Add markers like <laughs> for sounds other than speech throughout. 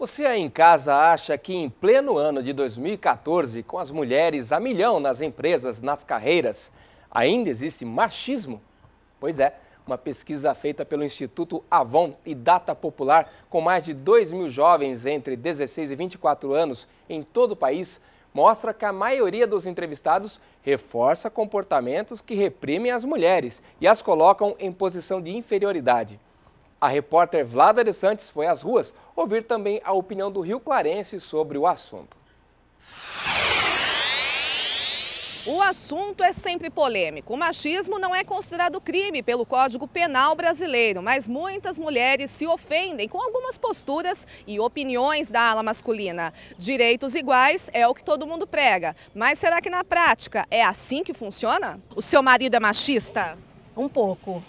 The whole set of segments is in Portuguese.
Você aí em casa acha que em pleno ano de 2014, com as mulheres a milhão nas empresas, nas carreiras, ainda existe machismo? Pois é, uma pesquisa feita pelo Instituto Avon e Data Popular, com mais de 2 mil jovens entre 16 e 24 anos em todo o país, mostra que a maioria dos entrevistados reforça comportamentos que reprimem as mulheres e as colocam em posição de inferioridade. A repórter Vlada de Santos foi às ruas ouvir também a opinião do Rio Clarense sobre o assunto. O assunto é sempre polêmico. O machismo não é considerado crime pelo Código Penal brasileiro, mas muitas mulheres se ofendem com algumas posturas e opiniões da ala masculina. Direitos iguais é o que todo mundo prega, mas será que na prática é assim que funciona? O seu marido é machista? Um pouco.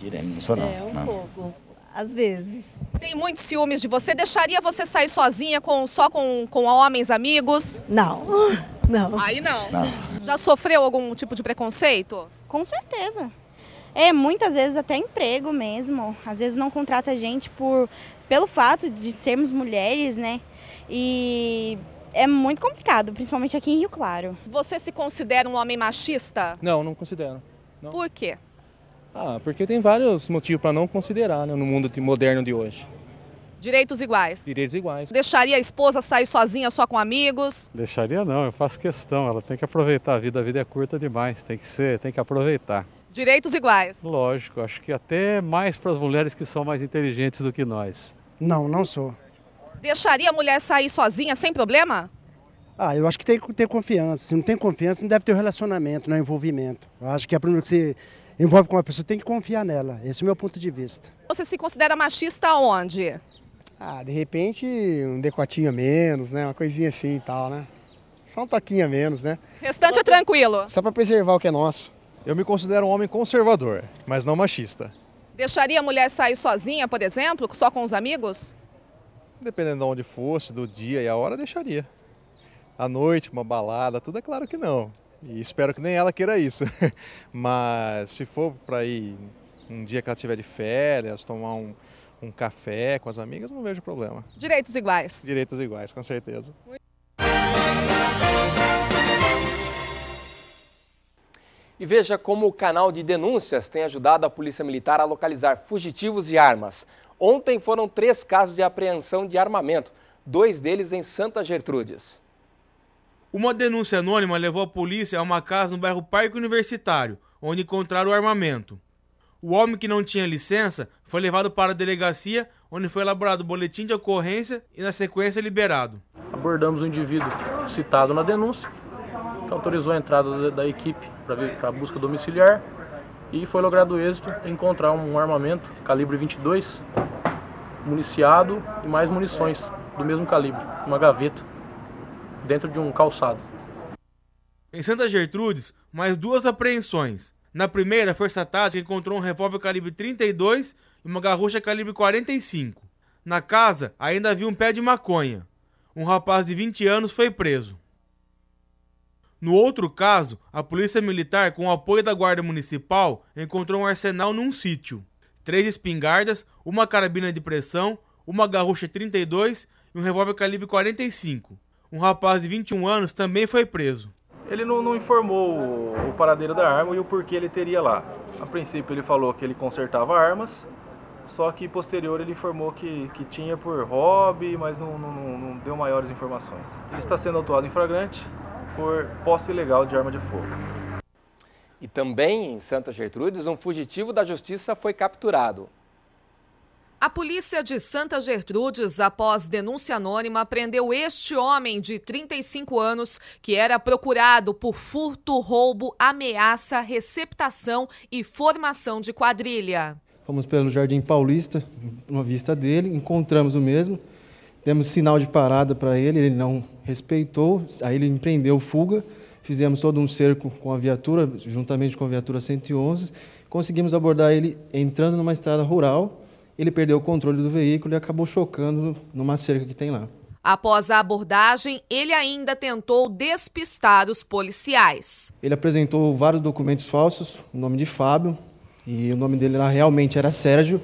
Mentira, é emocional. É, um não. pouco. Às vezes. Tem muitos ciúmes de você. Deixaria você sair sozinha com, só com, com homens amigos? Não. <laughs> Não. Aí não. não. Já sofreu algum tipo de preconceito? Com certeza. É, muitas vezes até emprego mesmo. Às vezes não contrata a gente por, pelo fato de sermos mulheres, né? E é muito complicado, principalmente aqui em Rio Claro. Você se considera um homem machista? Não, não considero. Não. Por quê? Ah, porque tem vários motivos para não considerar né, no mundo moderno de hoje. Direitos iguais? Direitos iguais. Deixaria a esposa sair sozinha só com amigos? Deixaria não, eu faço questão, ela tem que aproveitar a vida, a vida é curta demais, tem que ser, tem que aproveitar. Direitos iguais? Lógico, acho que até mais para as mulheres que são mais inteligentes do que nós. Não, não sou. Deixaria a mulher sair sozinha sem problema? Ah, eu acho que tem que ter confiança. Se não tem confiança, não deve ter um relacionamento, não né, é envolvimento. Eu acho que é primeiro que você envolve com uma pessoa, tem que confiar nela. Esse é o meu ponto de vista. Você se considera machista onde? Ah, de repente um decotinho a menos, né? Uma coisinha assim e tal, né? Só um toquinho a menos, né? Restante é tranquilo. Só para preservar o que é nosso. Eu me considero um homem conservador, mas não machista. Deixaria a mulher sair sozinha, por exemplo, só com os amigos? Dependendo de onde fosse, do dia e a hora, deixaria. À noite, uma balada, tudo é claro que não. E espero que nem ela queira isso. <laughs> Mas se for para ir um dia que ela tiver de férias, tomar um, um café com as amigas, não vejo problema. Direitos iguais. Direitos iguais, com certeza. E veja como o canal de denúncias tem ajudado a Polícia Militar a localizar fugitivos e armas. Ontem foram três casos de apreensão de armamento, dois deles em Santa Gertrudes. Uma denúncia anônima levou a polícia a uma casa no bairro Parque Universitário, onde encontraram o armamento. O homem que não tinha licença foi levado para a delegacia, onde foi elaborado o boletim de ocorrência e, na sequência, liberado. Abordamos o um indivíduo citado na denúncia, que autorizou a entrada da equipe para a busca domiciliar e foi logrado êxito em encontrar um armamento calibre 22, municiado e mais munições do mesmo calibre, uma gaveta dentro de um calçado. Em Santa Gertrudes, mais duas apreensões. Na primeira, a Força Tática encontrou um revólver calibre 32 e uma garrucha calibre 45. Na casa, ainda havia um pé de maconha. Um rapaz de 20 anos foi preso. No outro caso, a polícia militar, com o apoio da guarda municipal, encontrou um arsenal num sítio. Três espingardas, uma carabina de pressão, uma garrucha 32 e um revólver calibre 45 um rapaz de 21 anos também foi preso. Ele não, não informou o, o paradeiro da arma e o porquê ele teria lá. A princípio ele falou que ele consertava armas, só que posterior ele informou que, que tinha por hobby, mas não, não, não deu maiores informações. Ele está sendo autuado em flagrante por posse ilegal de arma de fogo. E também em Santa Gertrudes, um fugitivo da justiça foi capturado. A polícia de Santa Gertrudes, após denúncia anônima, prendeu este homem de 35 anos que era procurado por furto, roubo, ameaça, receptação e formação de quadrilha. Fomos pelo Jardim Paulista, uma vista dele, encontramos o mesmo, demos sinal de parada para ele, ele não respeitou, aí ele empreendeu fuga. Fizemos todo um cerco com a viatura, juntamente com a viatura 111, conseguimos abordar ele entrando numa estrada rural ele perdeu o controle do veículo e acabou chocando numa cerca que tem lá. Após a abordagem, ele ainda tentou despistar os policiais. Ele apresentou vários documentos falsos, o nome de Fábio, e o nome dele lá realmente era Sérgio.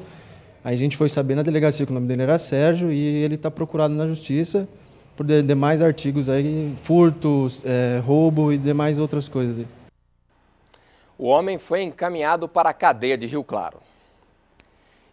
Aí a gente foi saber na delegacia que o nome dele era Sérgio e ele está procurado na justiça por demais artigos aí, furtos, é, roubo e demais outras coisas. O homem foi encaminhado para a cadeia de Rio Claro.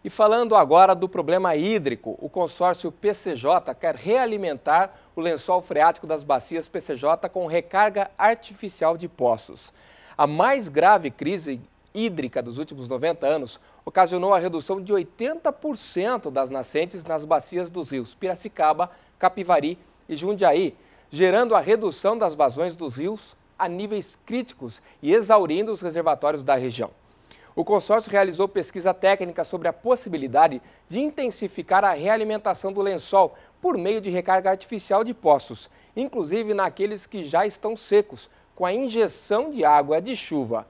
E falando agora do problema hídrico, o consórcio PCJ quer realimentar o lençol freático das bacias PCJ com recarga artificial de poços. A mais grave crise hídrica dos últimos 90 anos ocasionou a redução de 80% das nascentes nas bacias dos rios Piracicaba, Capivari e Jundiaí, gerando a redução das vazões dos rios a níveis críticos e exaurindo os reservatórios da região. O consórcio realizou pesquisa técnica sobre a possibilidade de intensificar a realimentação do lençol por meio de recarga artificial de poços, inclusive naqueles que já estão secos, com a injeção de água de chuva.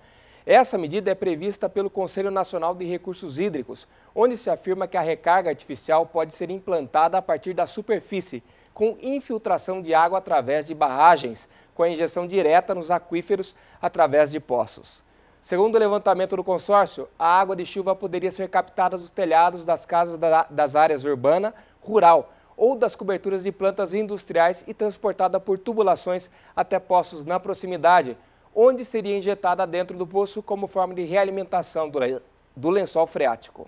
Essa medida é prevista pelo Conselho Nacional de Recursos Hídricos, onde se afirma que a recarga artificial pode ser implantada a partir da superfície, com infiltração de água através de barragens, com a injeção direta nos aquíferos através de poços. Segundo o levantamento do consórcio, a água de chuva poderia ser captada dos telhados das casas da, das áreas urbana, rural ou das coberturas de plantas industriais e transportada por tubulações até poços na proximidade, onde seria injetada dentro do poço como forma de realimentação do, do lençol freático.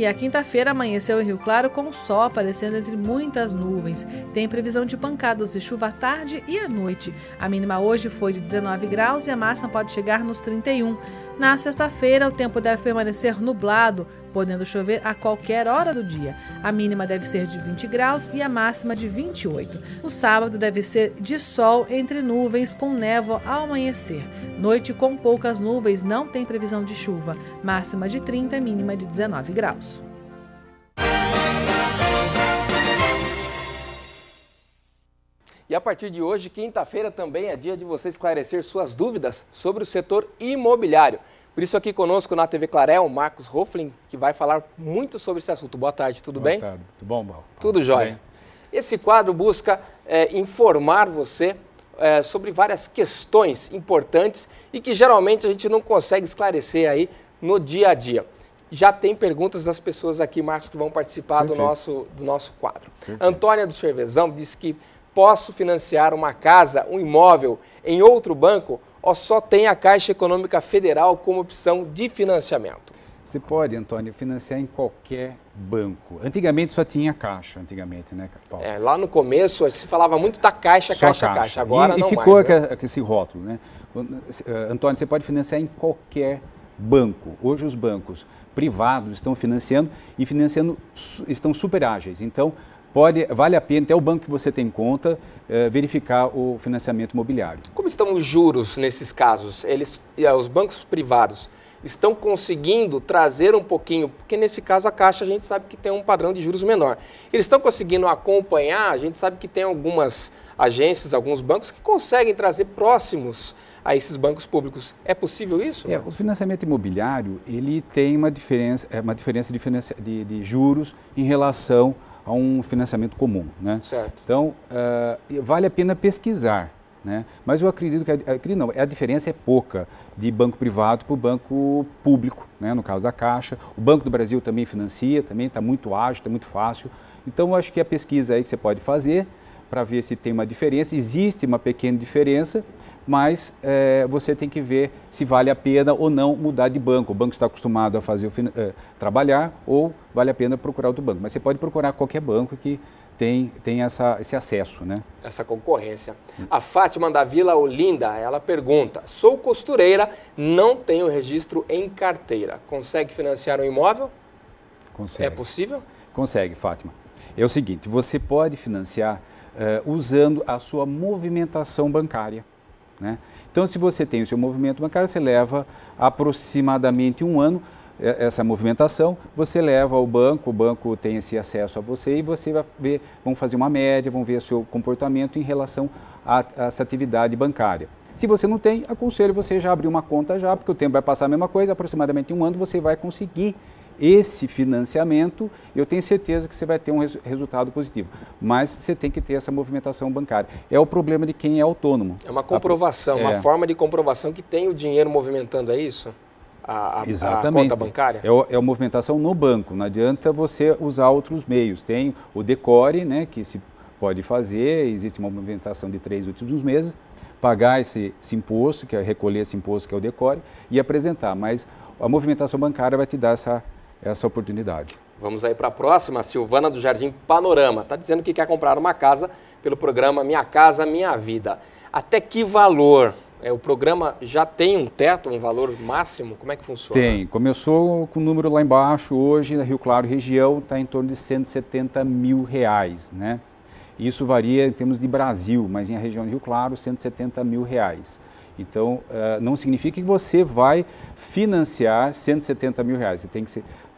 E a quinta-feira amanheceu em Rio Claro com sol aparecendo entre muitas nuvens. Tem previsão de pancadas de chuva à tarde e à noite. A mínima hoje foi de 19 graus e a máxima pode chegar nos 31. Na sexta-feira, o tempo deve permanecer nublado, podendo chover a qualquer hora do dia. A mínima deve ser de 20 graus e a máxima de 28. O sábado deve ser de sol entre nuvens com névoa ao amanhecer. Noite com poucas nuvens, não tem previsão de chuva. Máxima de 30, mínima de 19 graus. E a partir de hoje, quinta-feira, também é dia de você esclarecer suas dúvidas sobre o setor imobiliário. Por isso, aqui conosco na TV Clarel, Marcos Roflin, que vai falar muito sobre esse assunto. Boa tarde, tudo Boa bem? Boa tarde, tudo bom, Paulo? Tudo jóia. Esse quadro busca é, informar você é, sobre várias questões importantes e que geralmente a gente não consegue esclarecer aí no dia a dia. Já tem perguntas das pessoas aqui, Marcos, que vão participar do nosso, do nosso quadro. Perfeito. Antônia do Cervezão disse que Posso financiar uma casa, um imóvel em outro banco ou só tem a Caixa Econômica Federal como opção de financiamento? Você pode, Antônio, financiar em qualquer banco. Antigamente só tinha caixa, antigamente, né, Paulo? É, lá no começo se falava muito da caixa, caixa, caixa, caixa. Agora e, não e ficou mais, né? esse rótulo, né? Eh, Antônio, você pode financiar em qualquer banco. Hoje os bancos privados estão financiando e financiando estão super ágeis. Então, pode, vale a pena, até o banco que você tem conta, eh, verificar o financiamento imobiliário. Como estão os juros nesses casos? Eles, ah, os bancos privados estão conseguindo trazer um pouquinho, porque nesse caso a Caixa a gente sabe que tem um padrão de juros menor. Eles estão conseguindo acompanhar, a gente sabe que tem algumas agências, alguns bancos que conseguem trazer próximos a esses bancos públicos. É possível isso? É, o financiamento imobiliário ele tem uma diferença, é, uma diferença de, de, de juros em relação a um financiamento comum. Né? Certo. Então, uh, vale a pena pesquisar. Né? Mas eu acredito que acredito não, a diferença é pouca de banco privado para o banco público, né? no caso da Caixa. O Banco do Brasil também financia, também está muito ágil, está muito fácil. Então, eu acho que a pesquisa aí que você pode fazer para ver se tem uma diferença, existe uma pequena diferença, mas é, você tem que ver se vale a pena ou não mudar de banco. O banco está acostumado a fazer o é, trabalhar ou vale a pena procurar outro banco. Mas você pode procurar qualquer banco que tem, tem essa, esse acesso, né? Essa concorrência. A Fátima da Vila Olinda, ela pergunta: sou costureira, não tenho registro em carteira. Consegue financiar um imóvel? Consegue. É possível? Consegue, Fátima. É o seguinte: você pode financiar uh, usando a sua movimentação bancária. Né? Então, se você tem o seu movimento bancário, você leva aproximadamente um ano é, essa movimentação, você leva ao banco, o banco tem esse acesso a você e você vai ver, vão fazer uma média, vão ver seu comportamento em relação a, a essa atividade bancária. Se você não tem, aconselho você já abrir uma conta já, porque o tempo vai passar a mesma coisa, aproximadamente um ano você vai conseguir esse financiamento, eu tenho certeza que você vai ter um res resultado positivo. Mas você tem que ter essa movimentação bancária. É o problema de quem é autônomo. É uma comprovação, é. uma forma de comprovação que tem o dinheiro movimentando, é isso? A, a, Exatamente. a conta bancária? É, é a movimentação no banco, não adianta você usar outros meios. Tem o decore, né, que se pode fazer, existe uma movimentação de três últimos meses, pagar esse, esse, imposto, que é recolher esse imposto que é o decore, e apresentar. Mas a movimentação bancária vai te dar essa essa oportunidade. Vamos aí para a próxima. Silvana do Jardim Panorama está dizendo que quer comprar uma casa pelo programa Minha Casa Minha Vida. Até que valor? É, o programa já tem um teto, um valor máximo? Como é que funciona? Tem. Começou com o um número lá embaixo. Hoje, na Rio Claro região, está em torno de 170 mil reais, né? Isso varia em termos de Brasil, mas em a região de Rio Claro, 170 mil reais. Então, eh, não significa que você vai financiar 170 mil reais. Você tem que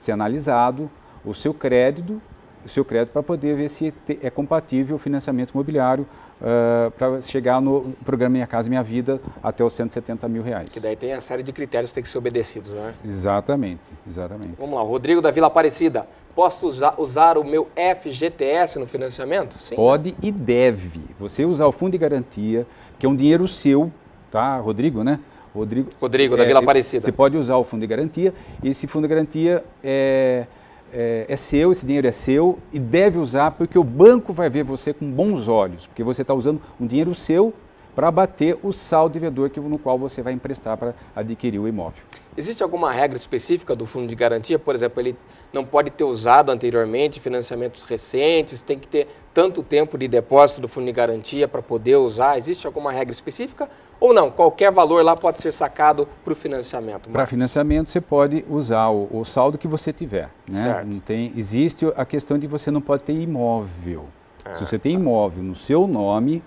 ser analisado o seu crédito, o seu crédito para poder ver se é compatível o financiamento imobiliário uh, para chegar no programa Minha Casa Minha Vida até os 170 mil reais. Que daí tem a série de critérios que tem que ser obedecidos, né? Exatamente, exatamente. Vamos lá, Rodrigo da Vila Aparecida. Posso usar, usar o meu FGTS no financiamento? Sim. Pode e deve. Você usar o fundo de garantia, que é um dinheiro seu, tá, Rodrigo, né? Rodrigo. Rodrigo, é, da Vila Aparecida. Você pode usar o fundo de garantia e esse fundo de garantia é, é, é, seu, esse dinheiro é seu e deve usar porque o banco vai ver você com bons olhos, porque você está usando um dinheiro seu para bater o saldo devedor que, no qual você vai emprestar para adquirir o imóvel. Existe alguma regra específica do fundo de garantia? Por exemplo, ele não pode ter usado anteriormente financiamentos recentes, tem que ter tanto tempo de depósito do fundo de garantia para poder usar. Existe alguma regra específica ou não, qualquer valor lá pode ser sacado para o financiamento. Para financiamento, você pode usar o, o, saldo que você tiver. Né? Certo. Não tem, existe a questão de você não pode ter imóvel. Ah, Se você tem tá. imóvel no seu nome,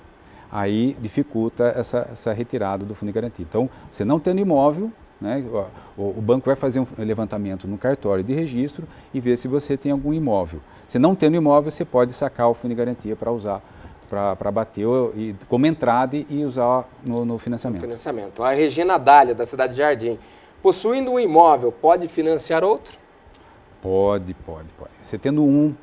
aí dificulta essa, essa retirada do fundo de garantia. Então, você não tendo imóvel, né? O, banco vai fazer um levantamento no cartório de registro e ver se você tem algum imóvel. Se não tendo imóvel, você pode sacar o fundo de garantia para usar para bater e, como entrada e usar no, no financiamento. No financiamento. A Regina Dália, da cidade de Jardim. Possuindo um imóvel, pode financiar outro? Pode, pode, pode. Você tendo um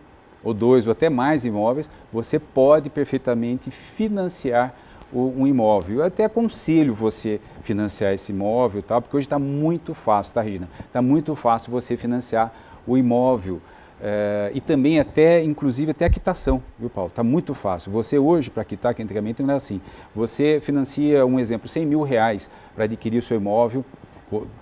ou dois ou até mais imóveis, você pode perfeitamente financiar um imóvel. Eu até aconselho você financiar esse imóvel, tal, porque hoje está muito fácil, tá, Regina? Está muito fácil você financiar o imóvel. Uh, e também até, inclusive, até a quitação, viu, Paulo? Está muito fácil. Você hoje, para quitar, que antigamente não era assim, você financia, um exemplo, 100 mil reais para adquirir o seu imóvel,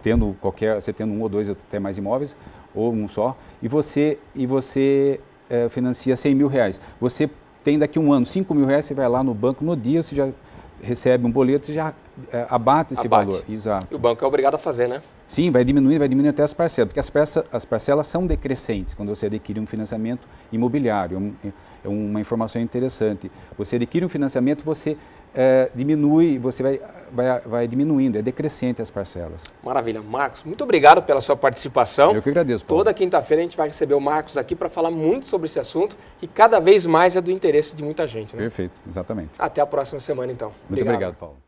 tendo qualquer, você tendo um ou dois até mais imóveis, ou um só, e você, e você uh, financia 100 mil reais. Você tem daqui um ano 5 mil reais, você vai lá no banco, no dia você já recebe um boleto, você já uh, abate esse abate. valor. Exato. E o banco é obrigado a fazer, né? Sim, vai diminuir, vai diminuir até as parcelas, porque as, peça, as parcelas são decrescentes quando você adquire um financiamento imobiliário. É um, é uma informação interessante. Você adquire um financiamento, você é, diminui, você vai, vai, vai diminuindo, é decrescente as parcelas. Maravilha. Marcos, muito obrigado pela sua participação. Eu que agradeço. Paulo. Toda quinta-feira a gente vai receber o Marcos aqui para falar muito sobre esse assunto que cada vez mais é do interesse de muita gente. Né? Perfeito, exatamente. Até a próxima semana, então. Muito obrigado Paulo.